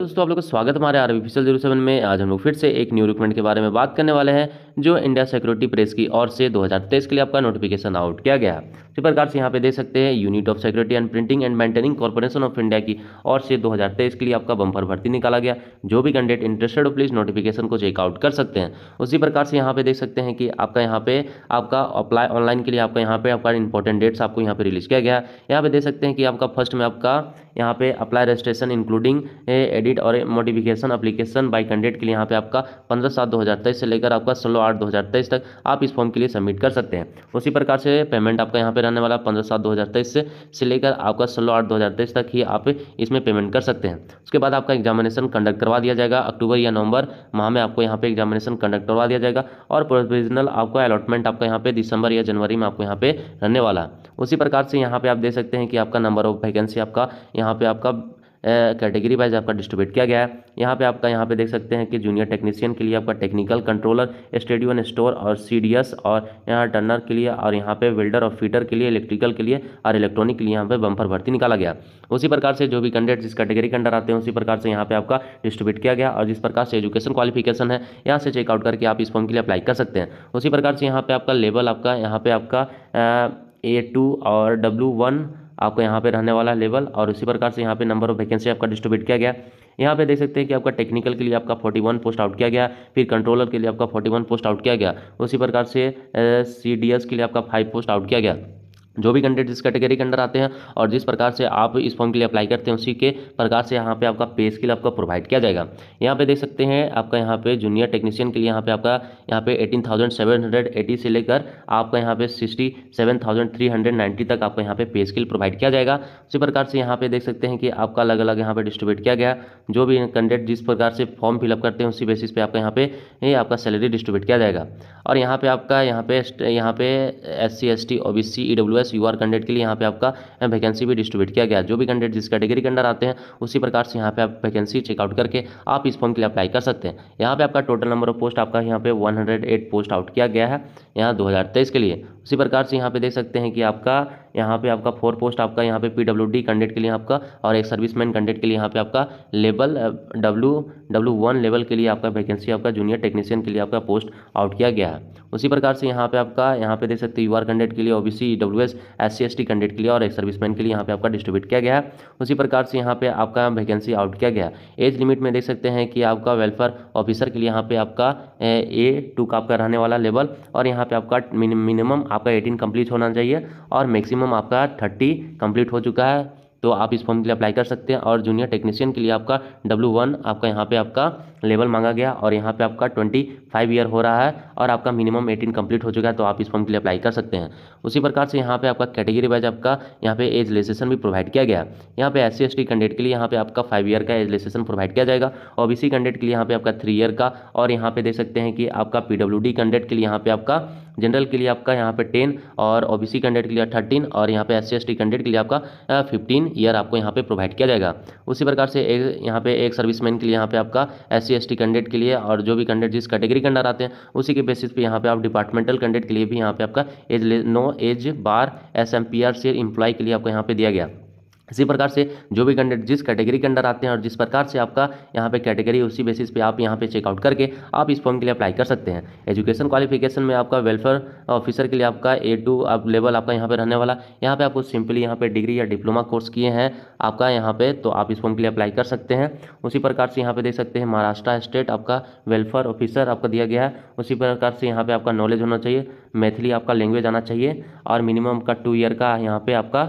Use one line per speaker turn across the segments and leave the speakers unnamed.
दोस्तों आप लोग का स्वागत हमारे आर ऑफिशियल जीरो सेवन में आज हम लोग फिर से एक न्यू रिक्रूटमेंट के बारे में बात करने वाले हैं जो इंडिया सिक्योरिटी प्रेस की ओर से 2023 के लिए आपका नोटिफिकेशन आउट किया गया इसी प्रकार से यहाँ पे देख सकते हैं unit of security and printing and minting corporation of India की ओर से दो के लिए आपका बंपर भर्ती निकाला गया जो भी कैंडिडेट इंटरेस्टेड हो प्लीज नोटिफिकेशन को चेकआउट कर सकते हैं उसी प्रकार से यहाँ पे देख सकते हैं कि आपका यहाँ पे आपका अप्लाई ऑनलाइन के लिए आपका यहाँ पे आपका इंपॉर्टेंट डेट्स आपको यहाँ पे रिलीज किया गया यहाँ पे देख सकते हैं कि आपका फर्स्ट में आपका यहाँ पे अप्लाई रजिस्ट्रेशन इंक्लूडिंग एडिट और मोडिफिकेशन अप्लीकेशन बाई कैंडिडेट के लिए यहाँ पे आपका पंद्रह सात दो हज़ार तेईस से लेकर आपका सोलह आठ दो हज़ार तेईस तक आप इस फॉर्म के लिए सबमिट कर सकते हैं उसी प्रकार से पेमेंट आपका यहाँ पे रहने वाला पंद्रह सात दो हज़ार तेईस से से लेकर आपका सोलह आठ दो हज़ार तेईस तक ही आप इसमें पेमेंट कर सकते हैं उसके बाद आपका एग्जामिनेशन कंडक्ट करवा दिया जाएगा अक्टूबर या नवंबर माह में आपको यहाँ पे एग्जामिनेशन कंडक्ट करवा दिया जाएगा और प्रोविजनल आपका अलॉटमेंट आपका यहाँ पे दिसंबर या जनवरी में आपको यहाँ पे रहने वाला उसी प्रकार से यहाँ पे आप देख सकते हैं कि आपका नंबर ऑफ वैकेंसी आपका यहाँ पे आपका कैटेगरी वाइज आपका डिस्ट्रीब्यूट किया गया है यहाँ पे आपका यहाँ पे देख सकते हैं कि जूनियर टेक्नीशियन के लिए आपका टेक्निकल कंट्रोलर स्टेडियन स्टोर और सी और यहाँ टर्नर के लिए और यहाँ पे वेल्डर और फीटर के लिए इलेक्ट्रिकल के लिए और इलेक्ट्रॉनिक के लिए यहाँ पे बम्फर भर्ती निकाला गया उसी प्रकार से जो भी कैंडिडेट जिस कैटेगरी के अंडर आते हैं उसी प्रकार से यहाँ पे आपका डिस्ट्रीब्यूट किया गया और जिस प्रकार से एजुकेशन क्वालिफिकेशन है यहाँ से चेकआउट करके आप इस फॉर्म के लिए अप्लाई कर सकते हैं उसी प्रकार से यहाँ पे आपका लेवल आपका यहाँ पे आपका ए टू और डब्ल्यू वन आपको यहाँ पे रहने वाला लेवल और उसी प्रकार से यहाँ पे नंबर ऑफ वैकेंसी आपका डिस्ट्रीब्यूट किया गया यहाँ पे देख सकते हैं कि आपका टेक्निकल के लिए आपका 41 पोस्ट आउट किया गया फिर कंट्रोलर के लिए आपका 41 पोस्ट आउट किया गया उसी प्रकार से सी के लिए आपका फाइव पोस्ट आउट किया गया जो भी कैंडिडेट जिस कैटेगरी के अंडर आते हैं और जिस प्रकार से आप इस फॉर्म के लिए अप्लाई करते हैं उसी के प्रकार से यहाँ पे आपका पे स्किल आपका प्रोवाइड किया जाएगा यहाँ पे देख सकते हैं आपका यहाँ पे जूनियर टेक्नीशियन के लिए यहाँ पे आपका यहाँ पे 18,780 से लेकर आपका यहाँ पे 67,390 तक आपको यहाँ पे पे स्किल प्रोवाइड किया जाएगा उसी प्रकार से यहाँ पे देख सकते हैं कि आपका अलग अलग यहाँ पे डिस्ट्रीब्यूट किया गया जो भी कैंडिडेट जिस प्रकार से फॉर्म फिलअप करते हैं उसी बेसिस पे आपका यहाँ पे आपका सैलरी डिस्ट्रीब्यूट किया जाएगा और यहाँ पे आपका यहाँ पे यहाँ पे S C S T O B C E W S U R candidate के लिए यहाँ पे आपका वैकेंसी भी डिस्ट्रीब्यूट किया गया जो भी कैंडिडेट जिस कैटेगरी के अंडर आते हैं उसी प्रकार से यहाँ पे आप वैकेंसी चेकआउट करके आप इस फॉर्म के लिए अप्लाई कर सकते हैं यहाँ पे आपका टोटल नंबर ऑफ पोस्ट आपका यहाँ पे वन पोस्ट आउट किया गया है यहाँ दो के लिए उसी प्रकार से यहाँ पे देख सकते हैं कि आपका यहाँ पे आपका फोर पोस्ट आपका यहाँ पे पी डब्ल्यू डी कैंडिडेट के लिए आपका और एक सर्विसमैन कैंडिडेट के लिए यहाँ पे आपका level W W one level के लिए आपका वैकेंसी आपका जूनियर टेक्नीशियन के लिए आपका पोस्ट आउट किया गया है उसी प्रकार से यहाँ पे आपका यहाँ पे देख सकते यू आर कैंडिडेट के लिए O B C W S S C S T candidate के लिए और एक सर्विस मैन के लिए यहाँ पे आपका डिस्ट्रीब्यूट किया गया है उसी प्रकार से यहाँ पे आपका वैकेंसी आउट किया गया एज लिमिट में देख सकते हैं कि आपका वेलफेयर ऑफिसर के लिए यहाँ पे आपका ए टू का आपका रहने वाला लेवल और यहाँ पे आपका मिनिमम आपका एटीन कंप्लीट होना चाहिए और मैक्सिमम मिनिमम आपका थर्टी कंप्लीट हो चुका है तो आप इस फॉर्म के लिए अप्लाई कर सकते हैं और जूनियर टेक्नीशियन के लिए आपका डब्ल्यू वन आपका यहाँ पे आपका लेवल मांगा गया और यहाँ पे आपका ट्वेंटी फाइव ईयर हो रहा है और आपका मिनिमम एटीन कंप्लीट हो चुका है तो आप इस फॉर्म के लिए अप्लाई कर सकते हैं उसी प्रकार से यहाँ पे आपका कैटेगरी वाइज आपका यहाँ पे एज लेसेशन भी प्रोवाइड किया गया यहाँ पे एस सी एस कैंडिडेट के लिए यहाँ पे आपका फाइव ईयर का एज लेसेशन प्रोवाइड किया जाएगा ओ बी कैंडिडेट के लिए यहाँ पे आपका थ्री ईयर का और यहाँ पे देख सकते हैं कि आपका पी कैंडिडेट के लिए यहाँ पे आपका जनरल के लिए आपका यहाँ पे टेन और ओ बी कैंडिडेट के लिए थर्टीन और यहाँ पे एस सी एस कैंडिडेट के लिए आपका फिफ्टीन ईयर आपको यहाँ पे प्रोवाइड किया जाएगा उसी प्रकार से यहाँ पे एक सर्विसमैन के लिए यहाँ पे आपका एस सी एस कैंडिडेट के लिए और जो भी कैंडिडेट जिस कैटेगरी के अंडर आते हैं उसी के बेसिस पे यहाँ पे आप डिपार्टमेंटल कैंडिडेट के लिए भी यहाँ पे आपका age no age bar S M P R C employ के लिए आपको यहाँ पे दिया गया इसी प्रकार से जो भी कैंडिडेट जिस कैटेगरी के अंडर आते हैं और जिस प्रकार से आपका यहाँ पे कैटेगरी उसी बेसिस पे आप यहाँ पे चेकआउट करके आप इस फॉर्म के लिए अप्लाई कर सकते हैं एजुकेशन क्वालिफिकेशन में आपका वेलफेयर ऑफिसर के लिए आपका ए टू आप लेवल आपका यहाँ पे रहने वाला यहाँ पे आपको सिंपली यहाँ पर डिग्री या डिप्लोमा कोर्स किए हैं आपका यहाँ पर तो आप इस फॉर्म के लिए अप्लाई कर सकते हैं उसी प्रकार से यहाँ पर देख सकते हैं महाराष्ट्र स्टेट आपका वेलफेयर ऑफिसर आपका दिया गया है उसी प्रकार से यहाँ पर आपका नॉलेज होना चाहिए मैथिली आपका लैंग्वेज आना चाहिए और मिनिमम का टू ईयर का यहाँ पर आपका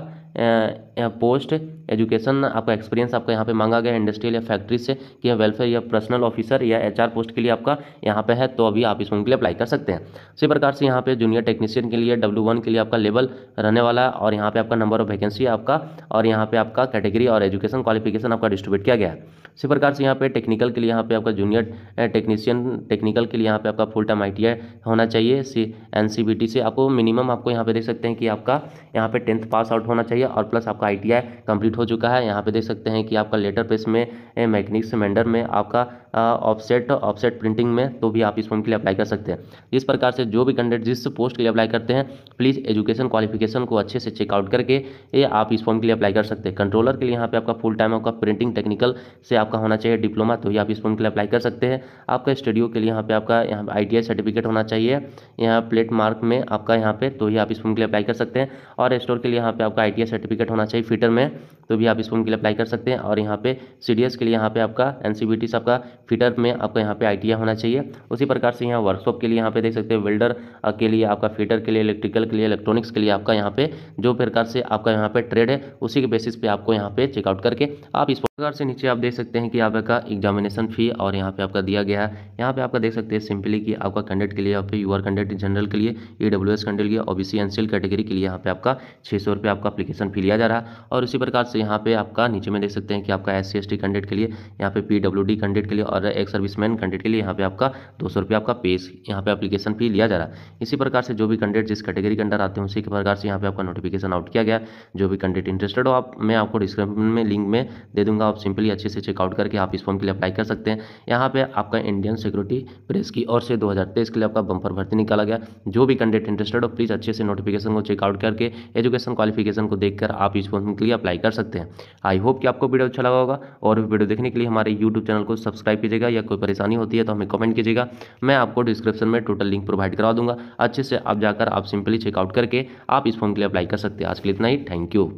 पोस्ट एजुकेशन आपका एक्सपीरियंस आपका यहाँ पे मांगा गया इंडस्ट्रियल या फैक्ट्री से कि वेलफेयर या पर्सनल ऑफिसर या एच पोस्ट के लिए आपका यहाँ पे है तो अभी आप इसमें के लिए अप्लाई कर सकते हैं इसी प्रकार से यहाँ पे जूनियर टेक्नीशियन के लिए डब्ल्यू के लिए आपका लेवल रहने वाला है और यहाँ पर आपका नंबर ऑफ वैकेंसी आपका और यहाँ पर आपका कैटेगरी और एजुकेशन क्वालिफिकेशन आपका डिस्ट्रीब्यूट किया गया है इसी प्रकार से यहाँ पे टेक्निकल के लिए यहाँ पे आपका जूनियर टेक्नीशियन टेक्निकल के लिए यहाँ पे आपका फुल टाइम आई होना चाहिए सी एन से आपको मिनिमम आपको यहाँ पे देख सकते हैं कि आपका यहाँ पे टेंथ पास आउट होना चाहिए और प्लस आपका आपका आई कंप्लीट हो चुका है यहाँ पे देख सकते हैं कि आपका लेटर पेस में मैकेनिक सिमेंडर में आपका ऑफसेट ऑफसेट प्रिंटिंग में तो भी आप इस फॉर्म के लिए अप्लाई कर सकते हैं इस प्रकार से जो भी कैंडिडेट जिस पोस्ट के लिए अप्लाई करते हैं प्लीज़ एजुकेशन क्वालिफिकेशन को अच्छे से चेकआउट करके ये आप इस फॉर्म के लिए अप्लाई कर सकते हैं कंट्रोलर के लिए यहाँ पे आपका फुल टाइम आपका प्रिंटिंग टेक्निकल से आपका होना चाहिए डिप्लोमा तो ये आप इस फॉर्म के लिए अप्लाई कर सकते हैं आपका स्टडियो के लिए यहाँ पे आपका यहाँ आई सर्टिफिकेट होना चाहिए यहाँ प्लेट मार्क में आपका यहाँ पे तो ही आप इस फॉर्म के लिए अप्लाई कर सकते हैं और स्टोर के लिए यहाँ पे आपका आई सर्टिफिकेट होना चाहिए फीटर में तो भी आप इस फॉर्म के लिए अप्लाई कर सकते हैं और यहाँ पे सी के लिए यहाँ पे आपका एन सी आपका फिटर में आपको यहाँ पे आई होना चाहिए उसी प्रकार से यहाँ वर्कशॉप के लिए यहाँ पे देख सकते हैं वेल्डर के लिए आपका फिटर के लिए इलेक्ट्रिकल के लिए इलेक्ट्रॉनिक्स के लिए आपका यहाँ पे जो प्रकार से आपका यहाँ पे ट्रेड है उसी के बेसिस पे आपको यहाँ पे चेकआउट करके आप इस प्रकार से नीचे आप देख सकते हैं कि आपका एग्जामिनेशन फी और यहाँ पे आपका दिया गया है यहाँ पे आपका देख सकते हैं सिंपली कि आपका कैंडिडेट के लिए यहाँ पे यू आर कैंडिडेट जनरल के लिए ई डब्ल्यू एस कैंडिडेट के लिए O B C NCL category के लिए यहाँ पे आपका छः सौ रुपये आपका अपलीकेशन फी लिया जा रहा है और इसी प्रकार से यहाँ पे आपका नीचे में देख सकते हैं कि आपका S C S T candidate के लिए यहाँ पे पी डब्ल्यू डी कैंडिडेट के लिए और एक सर्विसमैन कैंडिडेट के लिए यहाँ पे आपका दो सौ रुपये आपका पेस यहाँ पे अपलीकेशन फी लिया जा रहा है इसी प्रकार से जो भी कैंडिडेट जिस कैटेगरी के अंडर आते हैं उसी के प्रकार से यहाँ पे आपका नोटिफिकेशन आउट किया गया जो भी कैंडिडेट इंटरेस्टेड हो आप मैं आपको डिस्क्रिप्शन में लिंक में दे दूंगा होगा मतलब आप सिंपली अच्छे से चेकआउट करके आप इस फॉर्म के लिए अप्लाई कर सकते हैं यहाँ पे आपका इंडियन सिक्योरिटी प्रेस की ओर से 2023 के लिए आपका बम्पर भर्ती निकाला गया जो भी कैंडिडेट इंटरेस्टेड हो प्लीज़ अच्छे से नोटिफिकेशन को चेकआउट करके एजुकेशन क्वालिफिकेशन को देखकर आप इस फॉर्म के लिए अप्लाई कर सकते हैं आई होप कि आपको वीडियो अच्छा लगा होगा और वीडियो देखने के लिए हमारे यूट्यूब चैनल को सब्सक्राइब कीजिएगा या कोई परेशानी होती है तो हमें कमेंट कीजिएगा मैं आपको डिस्क्रिप्शन में टोटल लिंक प्रोवाइड करवा दूंगा अच्छे से आप जाकर आप सिंपली चेकआउट करके आप इस फॉर्म के लिए अप्लाई कर सकते हैं आज के लिए इतना ही थैंक यू